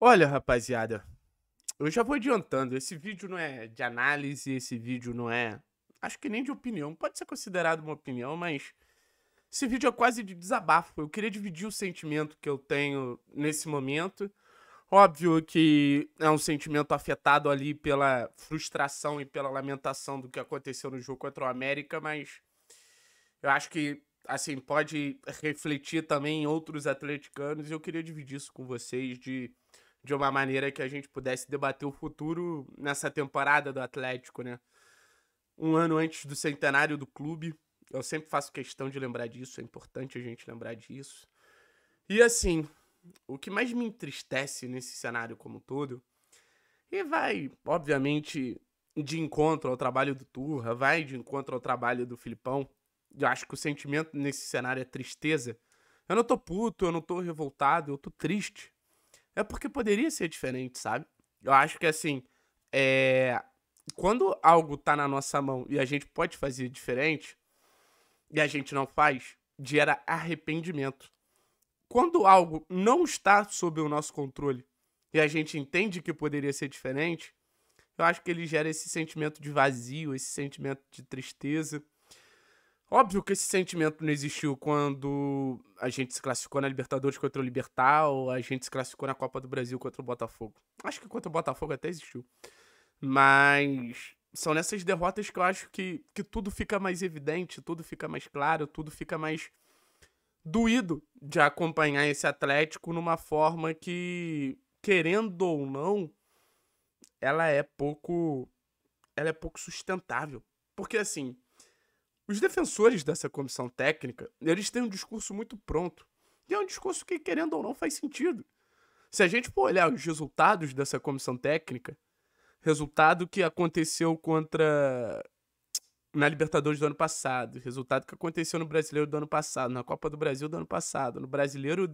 Olha, rapaziada, eu já vou adiantando. Esse vídeo não é de análise, esse vídeo não é. Acho que nem de opinião. Pode ser considerado uma opinião, mas. Esse vídeo é quase de desabafo. Eu queria dividir o sentimento que eu tenho nesse momento. Óbvio que é um sentimento afetado ali pela frustração e pela lamentação do que aconteceu no jogo contra o América, mas eu acho que assim pode refletir também em outros atleticanos e eu queria dividir isso com vocês de de uma maneira que a gente pudesse debater o futuro nessa temporada do Atlético, né? Um ano antes do centenário do clube. Eu sempre faço questão de lembrar disso, é importante a gente lembrar disso. E assim, o que mais me entristece nesse cenário como um todo, e vai, obviamente, de encontro ao trabalho do Turra, vai de encontro ao trabalho do Filipão. Eu acho que o sentimento nesse cenário é tristeza. Eu não tô puto, eu não tô revoltado, eu tô triste é porque poderia ser diferente, sabe? Eu acho que assim, é... quando algo tá na nossa mão e a gente pode fazer diferente e a gente não faz, gera arrependimento. Quando algo não está sob o nosso controle e a gente entende que poderia ser diferente, eu acho que ele gera esse sentimento de vazio, esse sentimento de tristeza. Óbvio que esse sentimento não existiu quando a gente se classificou na Libertadores contra o Libertar ou a gente se classificou na Copa do Brasil contra o Botafogo. Acho que contra o Botafogo até existiu. Mas são nessas derrotas que eu acho que, que tudo fica mais evidente, tudo fica mais claro, tudo fica mais doído de acompanhar esse Atlético numa forma que, querendo ou não, ela é pouco ela é pouco sustentável. Porque assim, os defensores dessa comissão técnica, eles têm um discurso muito pronto. E é um discurso que, querendo ou não, faz sentido. Se a gente for olhar os resultados dessa comissão técnica, resultado que aconteceu contra. na Libertadores do ano passado, resultado que aconteceu no Brasileiro do ano passado, na Copa do Brasil do ano passado, no Brasileiro.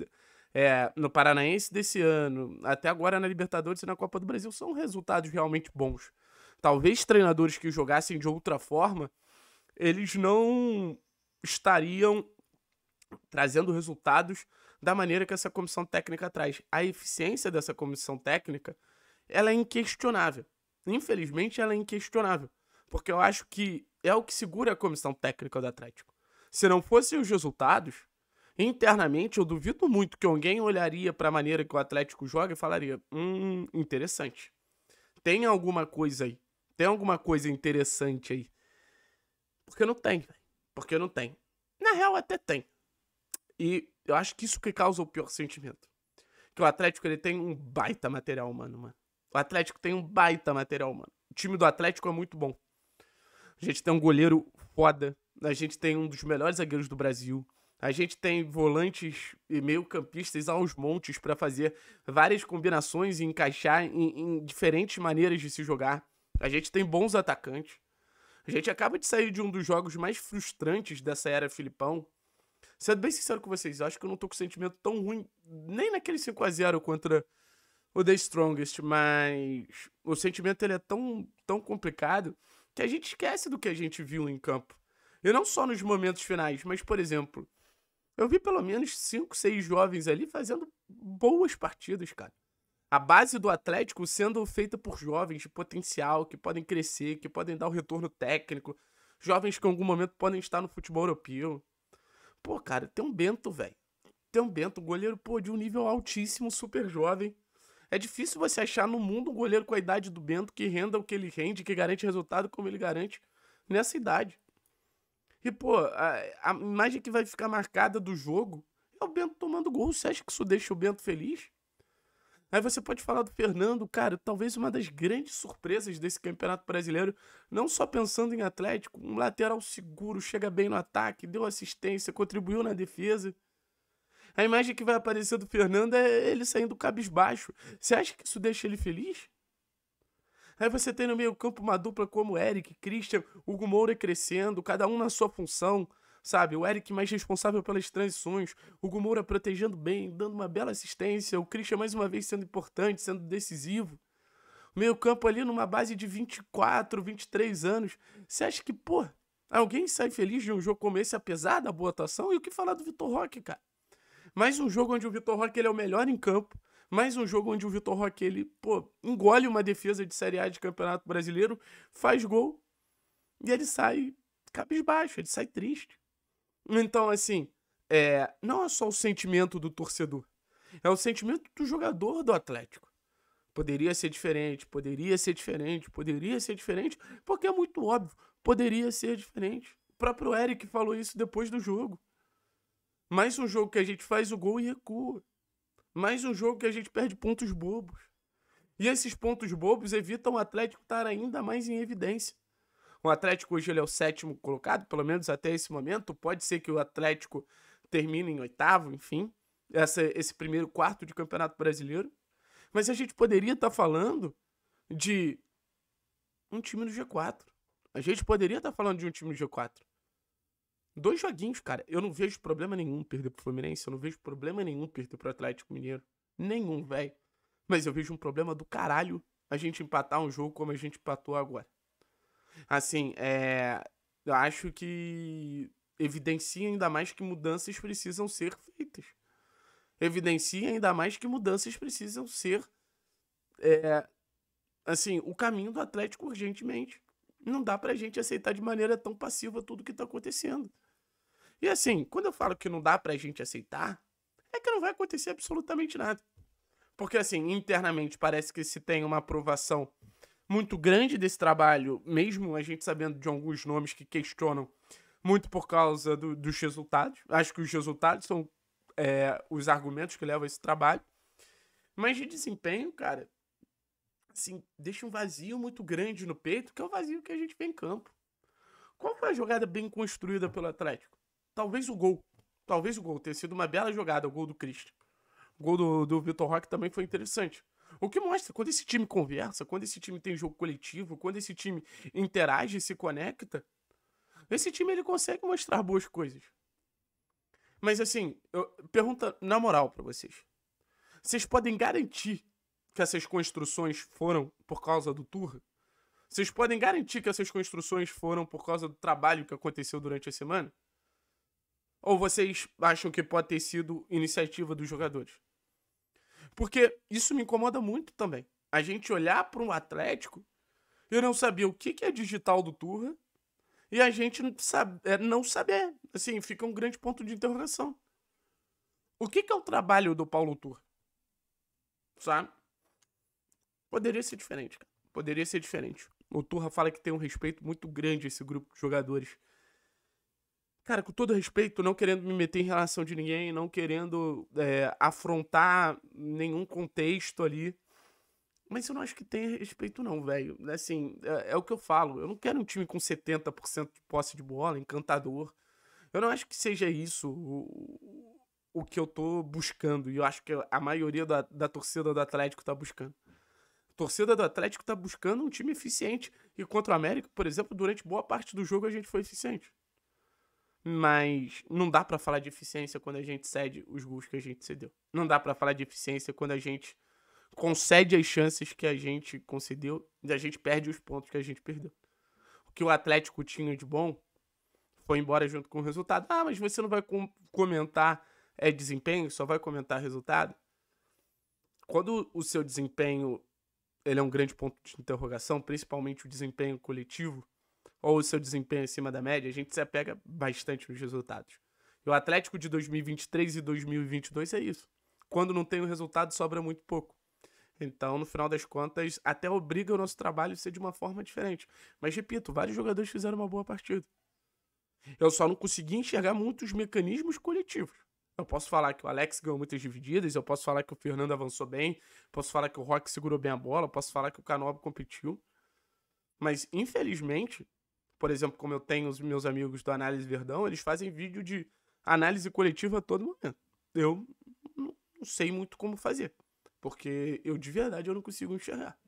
É, no Paranaense desse ano, até agora na Libertadores e na Copa do Brasil, são resultados realmente bons. Talvez treinadores que jogassem de outra forma eles não estariam trazendo resultados da maneira que essa comissão técnica traz. A eficiência dessa comissão técnica, ela é inquestionável. Infelizmente, ela é inquestionável, porque eu acho que é o que segura a comissão técnica do Atlético. Se não fossem os resultados, internamente eu duvido muito que alguém olharia para a maneira que o Atlético joga e falaria: "Hum, interessante. Tem alguma coisa aí. Tem alguma coisa interessante aí." Porque não tem, Porque não tem. Na real, até tem. E eu acho que isso que causa o pior sentimento. Que o Atlético, ele tem um baita material humano, mano. O Atlético tem um baita material humano. O time do Atlético é muito bom. A gente tem um goleiro foda. A gente tem um dos melhores zagueiros do Brasil. A gente tem volantes e meio-campistas aos montes para fazer várias combinações e encaixar em, em diferentes maneiras de se jogar. A gente tem bons atacantes. A gente acaba de sair de um dos jogos mais frustrantes dessa era Filipão. Sendo bem sincero com vocês, acho que eu não tô com sentimento tão ruim nem naquele 5 x 0 contra o The Strongest, mas o sentimento ele é tão, tão complicado que a gente esquece do que a gente viu em campo. E não só nos momentos finais, mas, por exemplo, eu vi pelo menos 5, 6 jovens ali fazendo boas partidas, cara a base do Atlético sendo feita por jovens de potencial, que podem crescer, que podem dar o um retorno técnico, jovens que em algum momento podem estar no futebol europeu. Pô, cara, tem um Bento, velho. Tem um Bento, goleiro, pô, de um nível altíssimo, super jovem. É difícil você achar no mundo um goleiro com a idade do Bento que renda o que ele rende, que garante resultado como ele garante nessa idade. E, pô, a, a imagem que vai ficar marcada do jogo é o Bento tomando gol. Você acha que isso deixa o Bento feliz? Aí você pode falar do Fernando, cara, talvez uma das grandes surpresas desse Campeonato Brasileiro, não só pensando em Atlético, um lateral seguro, chega bem no ataque, deu assistência, contribuiu na defesa. A imagem que vai aparecer do Fernando é ele saindo cabisbaixo. Você acha que isso deixa ele feliz? Aí você tem no meio campo uma dupla como Eric, Christian, Hugo Moura crescendo, cada um na sua função sabe? O Eric mais responsável pelas transições, o Gumoura protegendo bem, dando uma bela assistência, o Christian mais uma vez sendo importante, sendo decisivo. Meio campo ali numa base de 24, 23 anos. Você acha que, pô, alguém sai feliz de um jogo como esse, apesar da boa atuação? E o que falar do Vitor Roque, cara? Mais um jogo onde o Vitor Roque ele é o melhor em campo. Mais um jogo onde o Vitor Roque ele, pô, engole uma defesa de Série A de Campeonato Brasileiro, faz gol e ele sai cabisbaixo, ele sai triste. Então, assim, é, não é só o sentimento do torcedor, é o sentimento do jogador do Atlético. Poderia ser diferente, poderia ser diferente, poderia ser diferente, porque é muito óbvio, poderia ser diferente. O próprio Eric falou isso depois do jogo. Mais um jogo que a gente faz o gol e recua. Mais um jogo que a gente perde pontos bobos. E esses pontos bobos evitam o Atlético estar ainda mais em evidência. O Atlético hoje ele é o sétimo colocado, pelo menos até esse momento. Pode ser que o Atlético termine em oitavo, enfim. Essa, esse primeiro quarto de Campeonato Brasileiro. Mas a gente poderia estar tá falando de um time no G4. A gente poderia estar tá falando de um time no G4. Dois joguinhos, cara. Eu não vejo problema nenhum perder pro Fluminense. Eu não vejo problema nenhum perder pro Atlético Mineiro. Nenhum, velho. Mas eu vejo um problema do caralho a gente empatar um jogo como a gente empatou agora. Assim, é, eu acho que evidencia ainda mais que mudanças precisam ser feitas. Evidencia ainda mais que mudanças precisam ser. É, assim, o caminho do Atlético urgentemente. Não dá pra gente aceitar de maneira tão passiva tudo que tá acontecendo. E assim, quando eu falo que não dá pra gente aceitar, é que não vai acontecer absolutamente nada. Porque assim, internamente parece que se tem uma aprovação muito grande desse trabalho, mesmo a gente sabendo de alguns nomes que questionam muito por causa do, dos resultados. Acho que os resultados são é, os argumentos que levam a esse trabalho. Mas de desempenho, cara, assim, deixa um vazio muito grande no peito, que é o vazio que a gente vê em campo. Qual foi a jogada bem construída pelo Atlético? Talvez o gol. Talvez o gol tenha sido uma bela jogada, o gol do Christian. O gol do, do Vitor Roque também foi interessante. O que mostra, quando esse time conversa, quando esse time tem jogo coletivo, quando esse time interage e se conecta, esse time ele consegue mostrar boas coisas. Mas assim, eu, pergunta na moral para vocês. Vocês podem garantir que essas construções foram por causa do Turra? Vocês podem garantir que essas construções foram por causa do trabalho que aconteceu durante a semana? Ou vocês acham que pode ter sido iniciativa dos jogadores? Porque isso me incomoda muito também. A gente olhar para um Atlético, eu não sabia o que, é digital do Turra e a gente não, sabe, é, não saber. Assim, fica um grande ponto de interrogação. O que, é o trabalho do Paulo Turra? Sabe? Poderia ser diferente, cara. Poderia ser diferente. O Turra fala que tem um respeito muito grande esse grupo de jogadores cara, com todo respeito, não querendo me meter em relação de ninguém, não querendo é, afrontar nenhum contexto ali. Mas eu não acho que tenha respeito, não, velho. Assim, é, é, o que eu falo. Eu não quero um time com 70% de posse de bola, encantador. Eu não acho que seja isso o, o que eu tô buscando. E eu acho que a maioria da, da torcida do Atlético tá buscando. A torcida do Atlético tá buscando um time eficiente. E contra o América, por exemplo, durante boa parte do jogo a gente foi eficiente mas não dá para falar de eficiência quando a gente cede os gols que a gente cedeu. Não dá para falar de eficiência quando a gente concede as chances que a gente concedeu e a gente perde os pontos que a gente perdeu. O que o Atlético tinha de bom foi embora junto com o resultado. Ah, mas você não vai com comentar é, desempenho, só vai comentar resultado. Quando o seu desempenho ele é um grande ponto de interrogação, principalmente o desempenho coletivo, ou o seu desempenho acima da média, a gente se apega bastante nos resultados. E o Atlético de 2023 e 2022 é isso. Quando não tem o um resultado, sobra muito pouco. Então, no final das contas, até obriga o nosso trabalho a ser de uma forma diferente. Mas, repito, vários jogadores fizeram uma boa partida. Eu só não consegui enxergar muitos mecanismos coletivos. Eu posso falar que o Alex ganhou muitas divididas, eu posso falar que o Fernando avançou bem, posso falar que o Rock segurou bem a bola, posso falar que o Canobo competiu. Mas, infelizmente, por exemplo, como eu tenho os meus amigos do Análise Verdão, eles fazem vídeo de análise coletiva a todo momento. Eu não sei muito como fazer, porque eu de verdade eu não consigo enxergar.